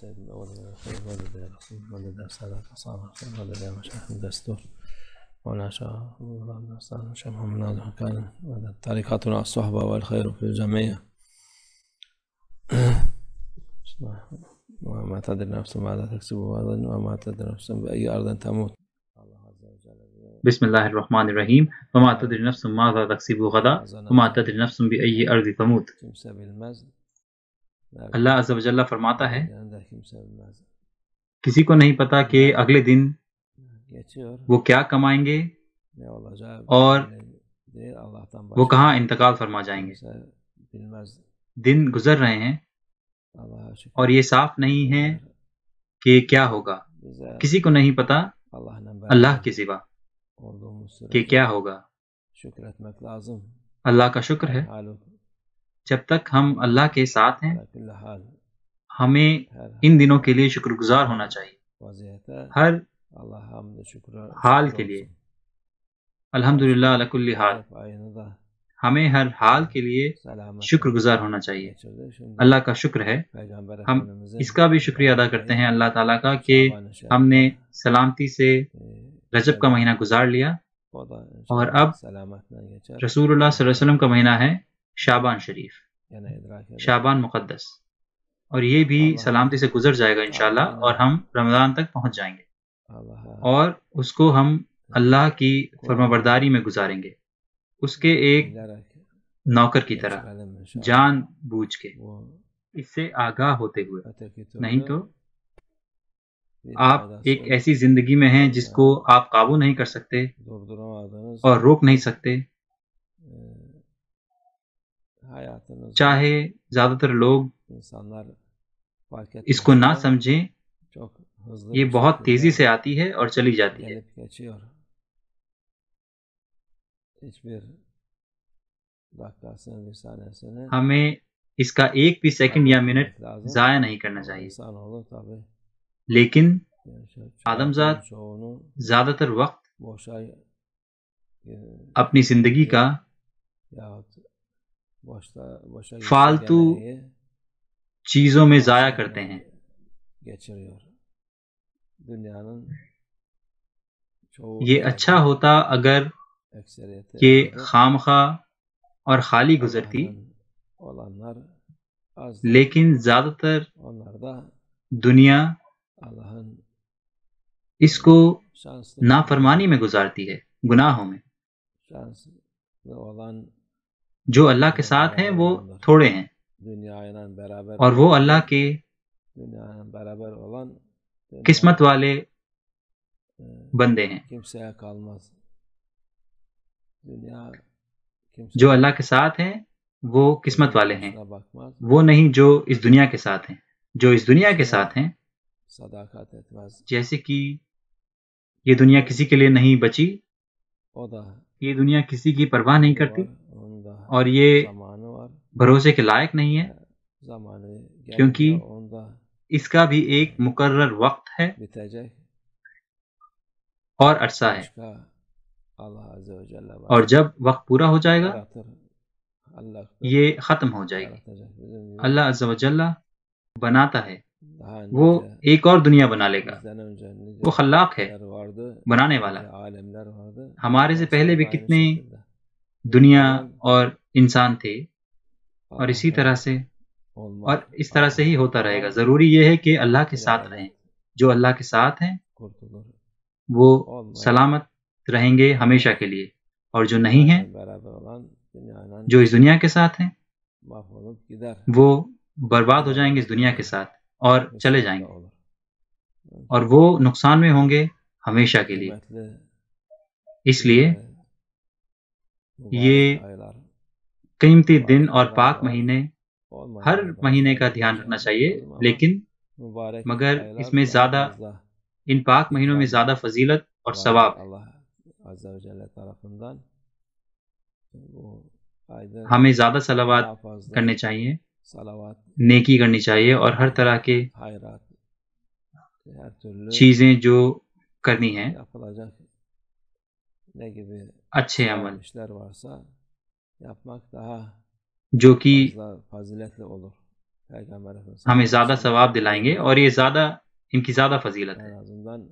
سيدنا ولدنا خير ولدنا نصيب ولدنا سادة أصحاب خير ولدنا مشايخ دستور ولا شاء الله أستاذ شيخ محمد ناظر كان طريقتنا الصحبة والخير في الجميع وما تدري نفس ماذا تكسب وأظن وما تدري نفس بأي أرض تموت بسم الله الرحمن الرحيم وما تدري نفس ماذا تكسب غدا وما تدري نفس بأي أرض تموت अल्लाह अजबल्ला फरमाता है किसी को नहीं पता कि अगले दिन वो क्या कमाएंगे और वो कहाँ इंतकाल फरमा जाएंगे दिन गुजर रहे हैं और ये साफ नहीं है कि क्या होगा किसी को नहीं पता अल्लाह के सिवा कि क्या होगा अल्लाह का शुक्र है जब तक हम अल्लाह के साथ हैं हमें इन दिनों के लिए शुक्रगुजार होना चाहिए हर हाल के लिए अल्हम्दुलिल्लाह हाल हमें हर हाल के लिए शुक्रगुजार होना चाहिए अल्लाह का शुक्र है हम इसका भी शुक्रिया अदा करते हैं अल्लाह ताला का कि हमने सलामती से रजब का महीना गुजार लिया और अब रसूलुल्लाह वसल्लम का महीना है शाबान शरीफ शाबान मुकदस और ये भी सलामती से गुजर जाएगा इनशाला और हम रमज़ान तक पहुंच जाएंगे और उसको हम अल्लाह की फर्माबरदारी में गुजारेंगे उसके एक नौकर की तरह जान बूझ के इससे आगाह होते हुए नहीं तो, तो आप एक ऐसी जिंदगी में हैं अच्छा। जिसको आप काबू नहीं कर सकते और रोक नहीं सकते चाहे ज्यादातर लोग इसको ना समझें ये बहुत तेजी से आती है और चली जाती है हमें इसका एक भी सेकंड या मिनट जाया नहीं करना चाहिए लेकिन आदमजात ज्यादातर वक्त अपनी जिंदगी का फालतू चीजों में जाया करते हैं ये अच्छा होता अगर ये खा और खाली गुजरती लेकिन ज्यादातर दुनिया इसको नाफरमानी में गुजारती है गुनाहों में जो अल्लाह के साथ हैं वो थोड़े हैं और वो अल्लाह के किस्मत वाले बंदे हैं जो अल्लाह के साथ हैं वो किस्मत वाले हैं वो नहीं जो इस दुनिया के साथ हैं जो इस दुनिया के साथ हैं जैसे कि ये दुनिया किसी के लिए नहीं बची ये दुनिया किसी की परवाह नहीं करती और ये भरोसे के लायक नहीं है क्योंकि इसका भी एक मुकर्र वक्त है और अरसा है और जब वक्त पूरा हो जाएगा ये ख़त्म हो जाएगी अल्लाह अज्ला बनाता है हाँ, वो एक और दुनिया बना लेगा वो खलाक है बनाने वाला हमारे से पहले भी कितने दुनिया और इंसान थे और हाँ, इसी हाँ। तरह से और इस तरह से ही होता हाँ। रहेगा ज़रूरी यह है कि अल्लाह के साथ रहें जो अल्लाह के साथ हैं वो सलामत रहेंगे हमेशा के लिए और जो नहीं है जो इस दुनिया के साथ हैं वो बर्बाद हो जाएंगे इस दुनिया के साथ और चले जाएंगे और वो नुकसान में होंगे हमेशा के लिए इसलिए ये कीमती दिन और पाक महीने हर महीने का ध्यान रखना चाहिए लेकिन मगर इसमें ज्यादा इन पाक महीनों में ज्यादा फजीलत और सवाब हमें ज्यादा सलावात करने चाहिए नेकी करनी चाहिए और हर तरह के चीजें जो करनी है अच्छे अमल yapmak daha जो कि हमें ज़्यादा सवाब दिलाएंगे और ये ज़्यादा इनकी ज़्यादा फजीलत है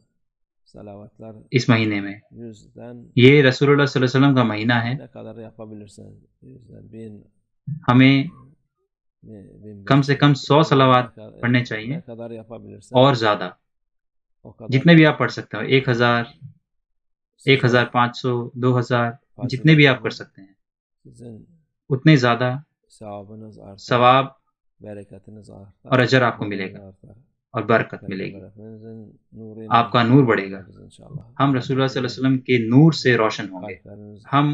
इस महीने में ये रसूल वसल्लम का महीना है हमें कम से कम सौ सलावात पढ़ने चाहिए और ज़्यादा जितने भी आप पढ़ सकते हो एक हज़ार एक हज़ार पाँच सौ दो हज़ार जितने भी आप कर सकते हैं उतने ज़्यादा सवाब और अजर आपको मिलेगा और बरकत मिलेगी आपका नूर बढ़ेगा हम रसूल वसल्लम के नूर से रोशन होंगे हम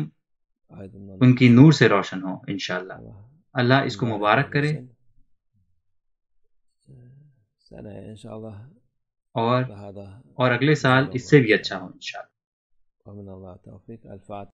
उनकी नूर से रोशन हो इनशाला अल्लाह इसको मुबारक करे और और अगले साल इससे भी अच्छा हो इनशाला